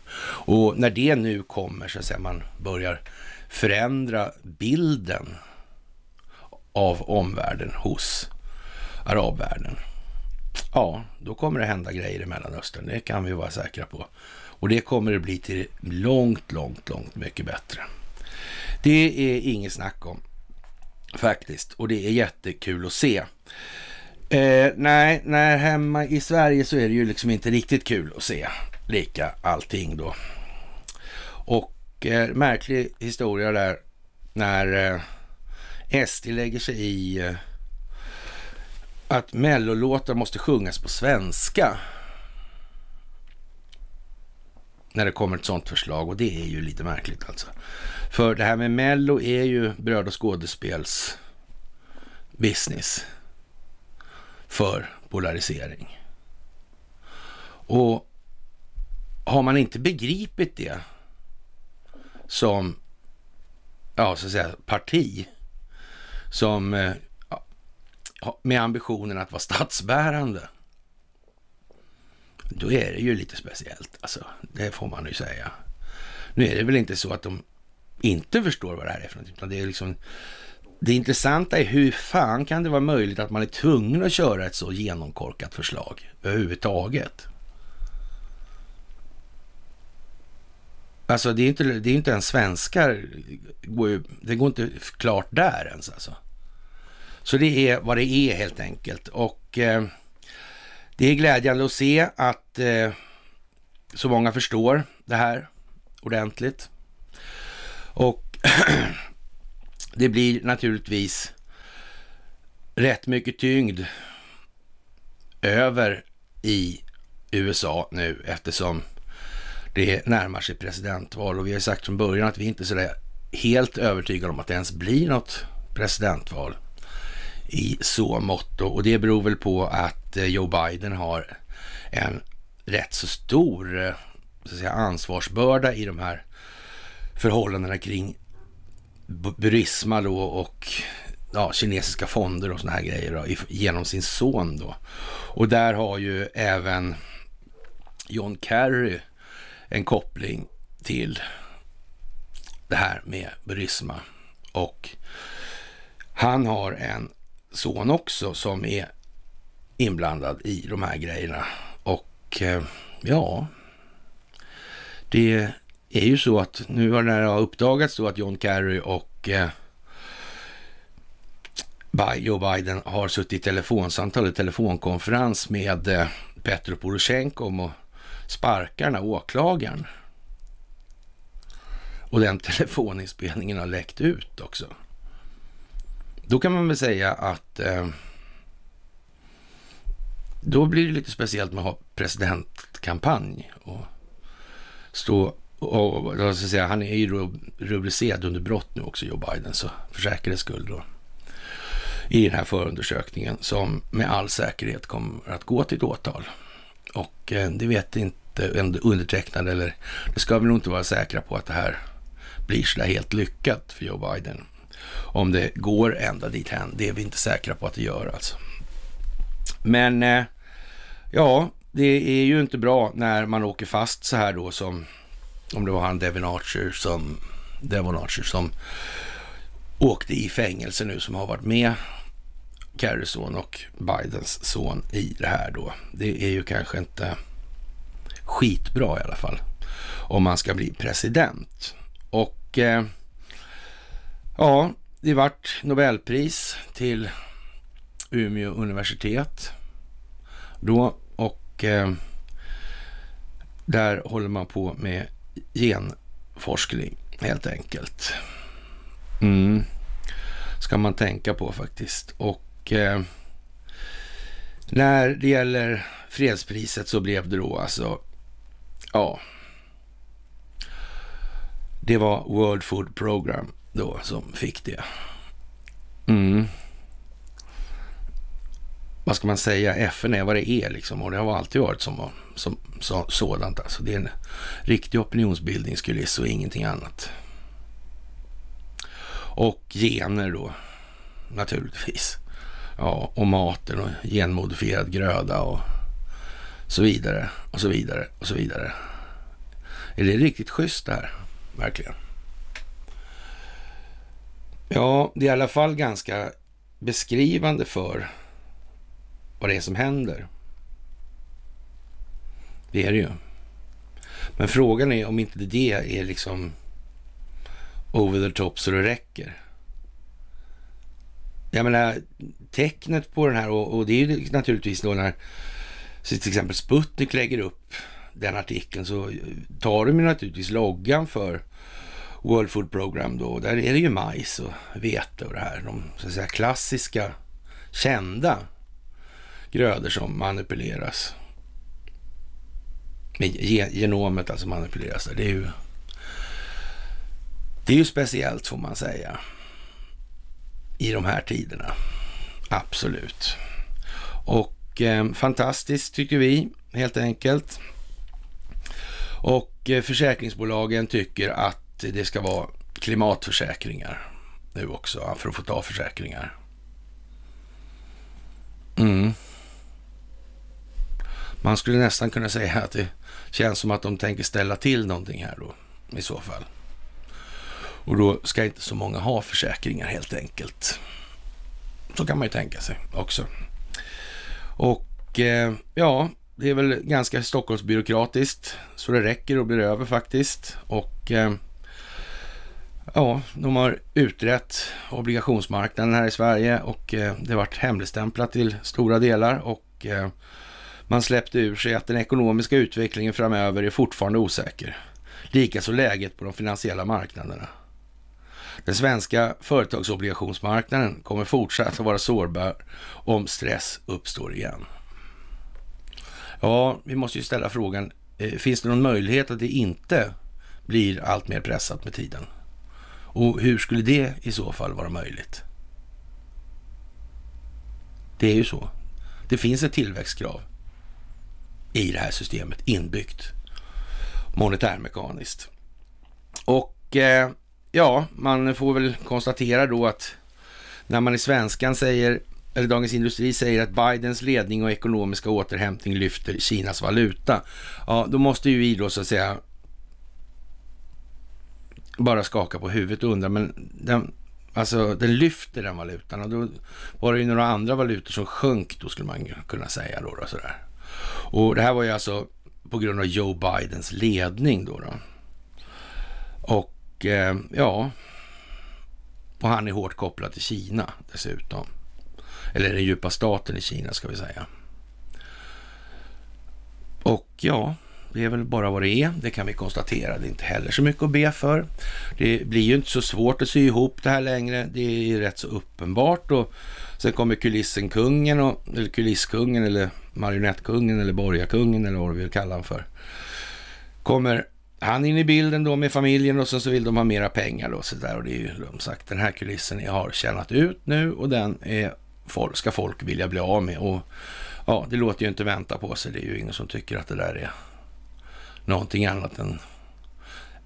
Och när det nu kommer så att säga, man börjar förändra bilden av omvärlden hos arabvärlden. Ja, då kommer det hända grejer i Mellanöstern. Det kan vi vara säkra på. Och det kommer det bli till långt, långt, långt mycket bättre. Det är inget snack om faktiskt. Och det är jättekul att se. Eh, nej, nej, hemma i Sverige så är det ju liksom inte riktigt kul att se lika allting då. Och eh, märklig historia där när eh, SD lägger sig i eh, att mellolåtar måste sjungas på svenska. När det kommer ett sånt förslag och det är ju lite märkligt alltså. För det här med mello är ju bröd och skådespels business för polarisering. Och har man inte begripit det som, ja så att säga, parti, som eh, med ambitionen att vara statsbärande, då är det ju lite speciellt. Alltså, det får man ju säga. Nu är det väl inte så att de inte förstår vad det här är för någonting, utan det är liksom det intressanta är hur fan kan det vara möjligt att man är tvungen att köra ett så genomkorkat förslag överhuvudtaget? Alltså det är inte, det är inte ens svenskar, det går inte klart där ens alltså. Så det är vad det är helt enkelt. Och eh, det är glädjande att se att eh, så många förstår det här ordentligt. Och det blir naturligtvis rätt mycket tyngd över i USA nu eftersom det närmar sig presidentval och vi har sagt från början att vi inte är sådär helt övertygade om att det ens blir något presidentval i så mått. Och det beror väl på att eh, Joe Biden har en rätt så stor eh, så att säga, ansvarsbörda i de här förhållandena kring Burisma då och ja, kinesiska fonder och sådana här grejer då, genom sin son då. Och där har ju även John Kerry en koppling till det här med Burisma. Och han har en son också som är inblandad i de här grejerna. Och eh, ja, det är ju så att nu har det här uppdagats då att John Kerry och eh, Joe Biden har suttit i telefonsamtal, i telefonkonferens med eh, Petro Poroshenko och att den här åklagaren. Och den telefoninspelningen har läckt ut också. Då kan man väl säga att eh, då blir det lite speciellt med att ha presidentkampanj och stå och, och så säga, han är ju rubricerad under brott nu också, Joe Biden, så för säkerhets skull då. I den här förundersökningen som med all säkerhet kommer att gå till ett åtal. Och eh, det vet inte undertecknad eller det ska vi nog inte vara säkra på att det här blir sådär helt lyckat för Joe Biden. Om det går ända dithän, det är vi inte säkra på att det gör alltså. Men eh, ja, det är ju inte bra när man åker fast så här då som om det var han Devin Archer som, Devon Archer som åkte i fängelse nu som har varit med Kerrys son och Bidens son i det här då. Det är ju kanske inte skitbra i alla fall om man ska bli president. Och eh, ja, det vart Nobelpris till Umeå universitet då och eh, där håller man på med genforskning helt enkelt. Mm. Ska man tänka på faktiskt. Och eh, när det gäller fredspriset så blev det då alltså, ja. Det var World Food Program då som fick det. Mm vad ska man säga, FN är vad det är liksom och det har alltid varit som, som, som sådant. Alltså det är en riktig opinionsbildningskuliss och ingenting annat. Och gener då, naturligtvis. Ja, och maten och genmodifierad gröda och så vidare och så vidare och så vidare. Är det riktigt schysst det här? Verkligen. Ja, det är i alla fall ganska beskrivande för vad det är som händer. Det är det ju. Men frågan är om inte det är liksom over the top så det räcker. Jag menar, tecknet på den här, och, och det är ju naturligtvis då när till exempel Sputnik lägger upp den artikeln så tar de ju naturligtvis loggan för World Food Program då. Där är det ju majs och vete och det här. De så att säga, klassiska, kända grödor som manipuleras. Med genomet alltså manipuleras. Det är ju, det är ju speciellt får man säga. I de här tiderna. Absolut. Och eh, fantastiskt tycker vi helt enkelt. Och eh, försäkringsbolagen tycker att det ska vara klimatförsäkringar nu också för att få ta försäkringar. Mm. Man skulle nästan kunna säga att det känns som att de tänker ställa till någonting här då i så fall. Och då ska inte så många ha försäkringar helt enkelt. Så kan man ju tänka sig också. Och eh, ja, det är väl ganska Stockholmsbyråkratiskt så det räcker och blir över faktiskt. Och eh, ja, de har utrett obligationsmarknaden här i Sverige och eh, det varit hemligstämplat till stora delar och eh, man släppte ur sig att den ekonomiska utvecklingen framöver är fortfarande osäker. Likaså läget på de finansiella marknaderna. Den svenska företagsobligationsmarknaden kommer fortsatt att vara sårbar om stress uppstår igen. Ja, vi måste ju ställa frågan, eh, finns det någon möjlighet att det inte blir allt mer pressat med tiden? Och hur skulle det i så fall vara möjligt? Det är ju så. Det finns ett tillväxtkrav i det här systemet inbyggt. Monetärmekaniskt. Och eh, ja, man får väl konstatera då att när man i svenskan säger, eller Dagens Industri säger att Bidens ledning och ekonomiska återhämtning lyfter Kinas valuta. Ja, då måste ju vi då så att säga bara skaka på huvudet och undra, men den, alltså den lyfter den valutan och då var det ju några andra valutor som sjönk då skulle man kunna säga då, då sådär. Och det här var ju alltså på grund av Joe Bidens ledning då. då. Och eh, ja, och han är hårt kopplad till Kina dessutom. Eller den djupa staten i Kina ska vi säga. Och ja, det är väl bara vad det är. Det kan vi konstatera. Det är inte heller så mycket att be för. Det blir ju inte så svårt att sy ihop det här längre. Det är ju rätt så uppenbart och Sen kommer kulissenkungen, och, eller kulisskungen eller marionettkungen eller borgarkungen eller vad du vill kalla honom för. Kommer han in i bilden då med familjen och sen så vill de ha mera pengar då så där och det är ju de sagt den här kulissen har tjänat ut nu och den är, ska folk vilja bli av med och ja, det låter ju inte vänta på sig. Det är ju ingen som tycker att det där är någonting annat än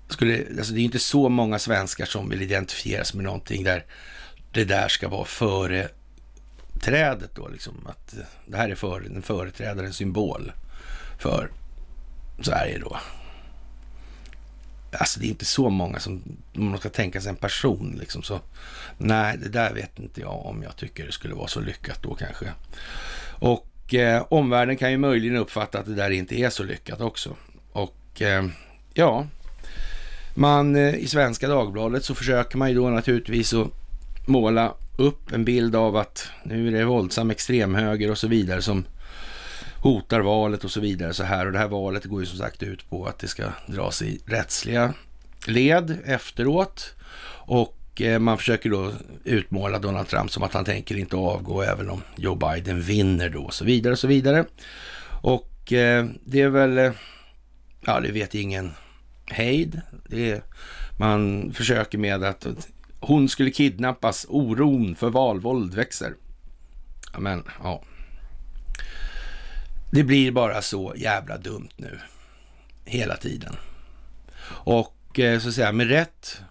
skulle, alltså det är ju inte så många svenskar som vill identifieras med någonting där det där ska vara före trädet då, liksom att det här är för, en företrädare, en symbol för Sverige då. Alltså det är inte så många som, om man ska tänka sig en person liksom så, nej det där vet inte jag om jag tycker det skulle vara så lyckat då kanske. Och eh, omvärlden kan ju möjligen uppfatta att det där inte är så lyckat också. Och eh, ja, man eh, i Svenska Dagbladet så försöker man ju då naturligtvis att måla upp en bild av att nu är det våldsam extremhöger och så vidare som hotar valet och så vidare så här. Och det här valet går ju som sagt ut på att det ska dras i rättsliga led efteråt. Och eh, man försöker då utmåla Donald Trump som att han tänker inte avgå även om Joe Biden vinner då och så vidare och så vidare. Och eh, det är väl, eh, ja det vet ingen hejd. Det är, man försöker med att hon skulle kidnappas. Oron för valvåld växer. Men ja. Det blir bara så jävla dumt nu. Hela tiden. Och eh, så att säga med rätt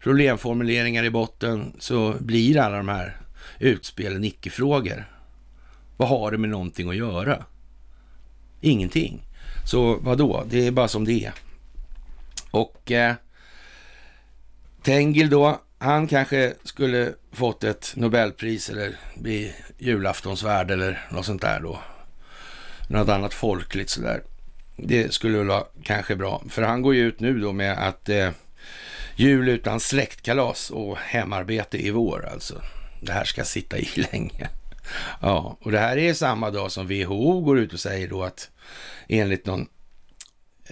problemformuleringar i botten så blir alla de här utspelen icke-frågor. Vad har det med någonting att göra? Ingenting. Så vadå, det är bara som det är. Och eh, Tengil då, han kanske skulle fått ett Nobelpris eller bli julaftonsvärd eller något sånt där då. Något annat folkligt sådär. Det skulle väl vara kanske bra, för han går ju ut nu då med att eh, jul utan släktkalas och hemarbete i vår alltså. Det här ska sitta i länge. Ja, och det här är samma dag som WHO går ut och säger då att enligt någon,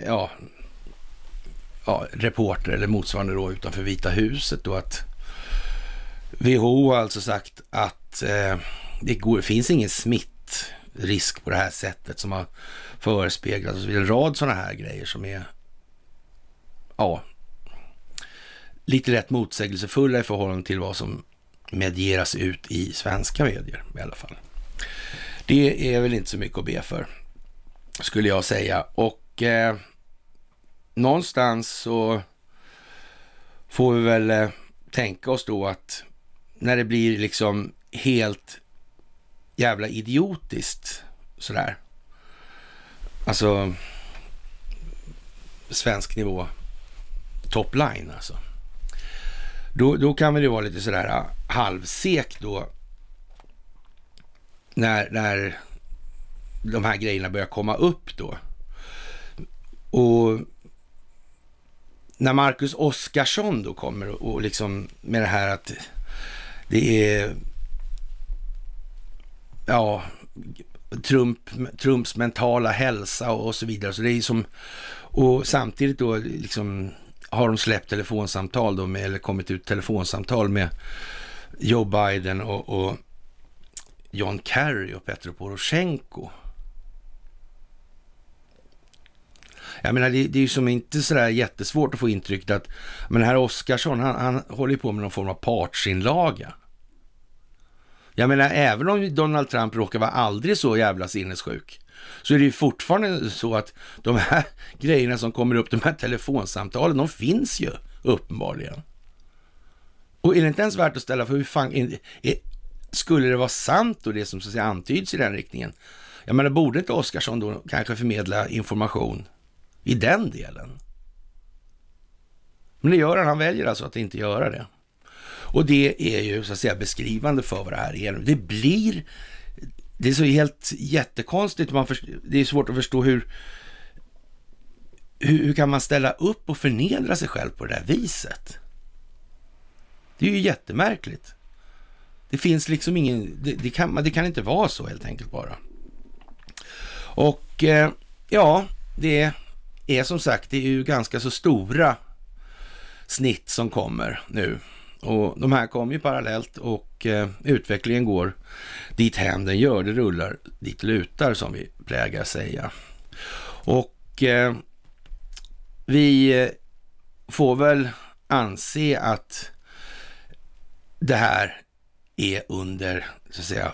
ja, ja, reporter eller motsvarande då utanför Vita huset då att WHO har alltså sagt att eh, det går, finns ingen smittrisk på det här sättet som har förespeglats. En rad sådana här grejer som är ja, lite lätt motsägelsefulla i förhållande till vad som medieras ut i svenska medier i alla fall. Det är väl inte så mycket att be för, skulle jag säga. Och eh, någonstans så får vi väl eh, tänka oss då att när det blir liksom helt jävla idiotiskt sådär. Alltså svensk nivå top line alltså. Då, då kan väl det vara lite sådär eh, halvsek då. När, när de här grejerna börjar komma upp då. Och när Marcus Oskarsson då kommer och, och liksom med det här att det är, ja, Trump, Trumps mentala hälsa och, och så vidare. Så det är som, och samtidigt då liksom har de släppt telefonsamtal då med, eller kommit ut telefonsamtal med Joe Biden och, och John Kerry och Petro Poroshenko. Jag menar, det, det är ju som inte sådär jättesvårt att få intrycket att, men herr Oskarsson, han, han håller ju på med någon form av partsinlaga. Jag menar, även om Donald Trump råkar vara aldrig så jävla sinnessjuk, så är det ju fortfarande så att de här grejerna som kommer upp, de här telefonsamtalen, de finns ju uppenbarligen. Och är det inte ens värt att ställa för hur fan, är, är, skulle det vara sant och det som så att säga antyds i den riktningen? Jag menar, borde inte Oskarsson då kanske förmedla information i den delen. Men det gör han. Han väljer alltså att inte göra det. Och det är ju så att säga beskrivande för vad det här är. Det blir, det är så helt jättekonstigt. Man först, det är svårt att förstå hur, hur, hur, kan man ställa upp och förnedra sig själv på det där viset? Det är ju jättemärkligt. Det finns liksom ingen, det, det kan, det kan inte vara så helt enkelt bara. Och eh, ja, det är som sagt, det är ju ganska så stora snitt som kommer nu. Och de här kommer ju parallellt och eh, utvecklingen går dit händen gör, det rullar dit lutar som vi plägar säga. Och eh, vi eh, får väl anse att det här är under, så att säga,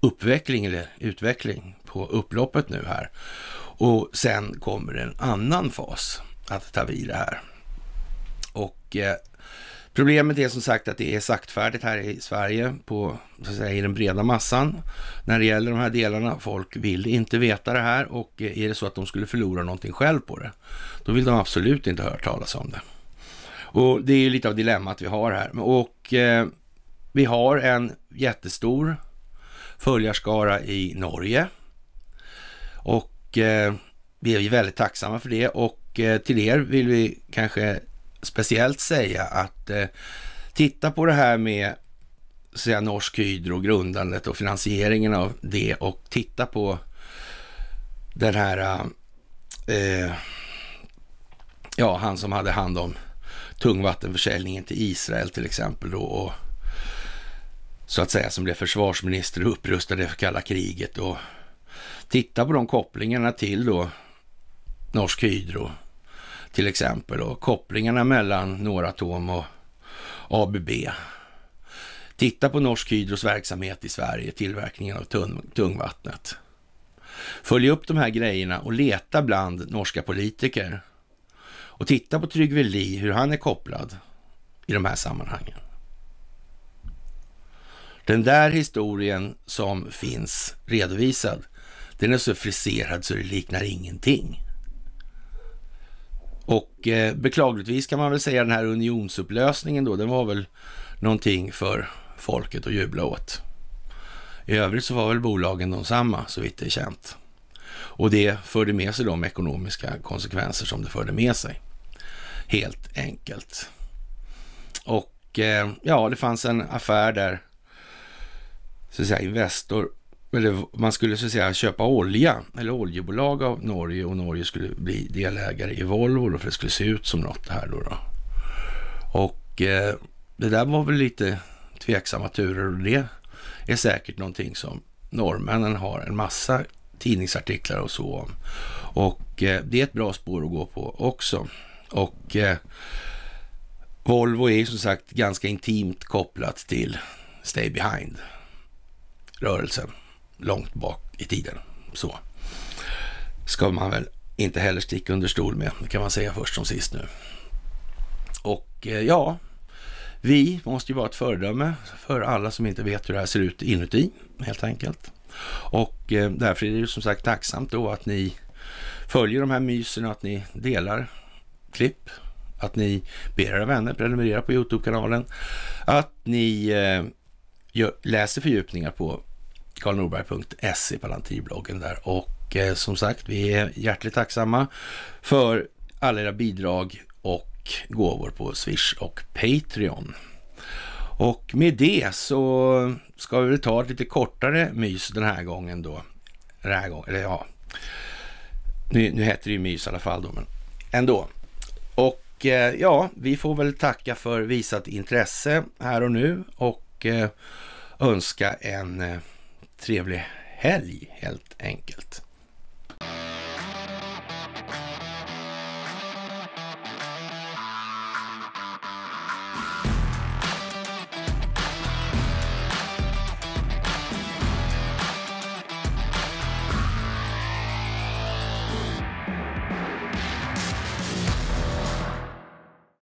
uppveckling eller utveckling på upploppet nu här. Och sen kommer en annan fas att ta vid det här. Och eh, problemet är som sagt att det är saktfärdigt här i Sverige på, så att säga, i den breda massan när det gäller de här delarna. Folk vill inte veta det här och eh, är det så att de skulle förlora någonting själv på det, då vill de absolut inte höra talas om det. Och det är ju lite av dilemmat vi har här. Och eh, vi har en jättestor följarskara i Norge. Och eh, vi är väldigt tacksamma för det och eh, till er vill vi kanske speciellt säga att eh, titta på det här med säga, Norsk Hydro, grundandet och finansieringen av det och titta på den här, eh, ja, han som hade hand om tungvattenförsäljningen till Israel till exempel då och så att säga som blev försvarsminister och upprustade för kalla kriget och titta på de kopplingarna till då Norsk Hydro till exempel och kopplingarna mellan Noratom och ABB. Titta på Norsk Hydros verksamhet i Sverige, tillverkningen av tung, tungvattnet. Följ upp de här grejerna och leta bland norska politiker. Och titta på Tryggve Li, hur han är kopplad i de här sammanhangen. Den där historien som finns redovisad, den är så friserad så det liknar ingenting. Och eh, beklagligtvis kan man väl säga den här unionsupplösningen då, den var väl någonting för folket att jubla åt. I övrigt så var väl bolagen de samma så vitt det är känt. Och det förde med sig de ekonomiska konsekvenser som det förde med sig. Helt enkelt. Och eh, ja, det fanns en affär där, så att säga, Investor eller man skulle så säga köpa olja eller oljebolag av Norge och Norge skulle bli delägare i Volvo då, för det skulle se ut som något här då. då. Och eh, det där var väl lite tveksamma turer och det är säkert någonting som norrmännen har en massa tidningsartiklar och så om. Och eh, det är ett bra spår att gå på också. Och eh, Volvo är som sagt ganska intimt kopplat till Stay Behind-rörelsen långt bak i tiden. Så ska man väl inte heller sticka under stol med, kan man säga först som sist nu. Och eh, ja, vi måste ju vara ett föredöme för alla som inte vet hur det här ser ut inuti, helt enkelt. Och eh, därför är det ju som sagt tacksamt då att ni följer de här mysen och att ni delar klipp, att ni ber era vänner prenumerera på Youtube-kanalen, att ni eh, läser fördjupningar på karlnorberg.se, Palantirbloggen där. Och eh, som sagt, vi är hjärtligt tacksamma för alla era bidrag och gåvor på Swish och Patreon. Och med det så ska vi väl ta ett lite kortare mys den här gången då. Den här gången, eller ja. Nu, nu heter det ju mys i alla fall då, men ändå. Och eh, ja, vi får väl tacka för visat intresse här och nu och eh, önska en eh, trevlig helg helt enkelt.